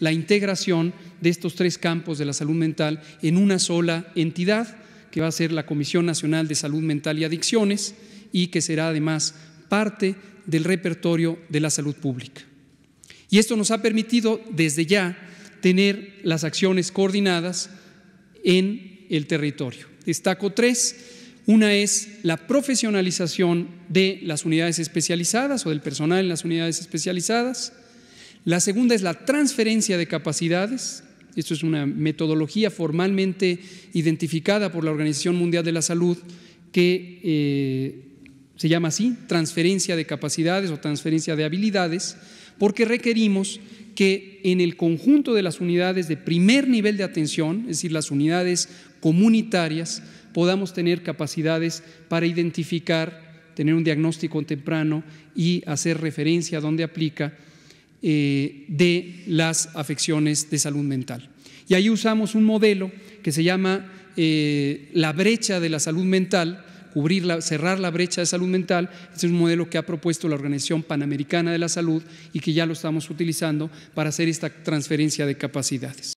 la integración de estos tres campos de la salud mental en una sola entidad, que va a ser la Comisión Nacional de Salud Mental y Adicciones y que será además parte del repertorio de la salud pública. Y esto nos ha permitido desde ya tener las acciones coordinadas en el territorio. Destaco tres. Una es la profesionalización de las unidades especializadas o del personal en las unidades especializadas. La segunda es la transferencia de capacidades. Esto es una metodología formalmente identificada por la Organización Mundial de la Salud que eh, se llama así, transferencia de capacidades o transferencia de habilidades, porque requerimos que en el conjunto de las unidades de primer nivel de atención, es decir, las unidades comunitarias, podamos tener capacidades para identificar, tener un diagnóstico temprano y hacer referencia a dónde aplica eh, de las afecciones de salud mental. Y ahí usamos un modelo que se llama eh, la brecha de la salud mental, cubrir cerrar la brecha de salud mental. Este es un modelo que ha propuesto la Organización Panamericana de la Salud y que ya lo estamos utilizando para hacer esta transferencia de capacidades.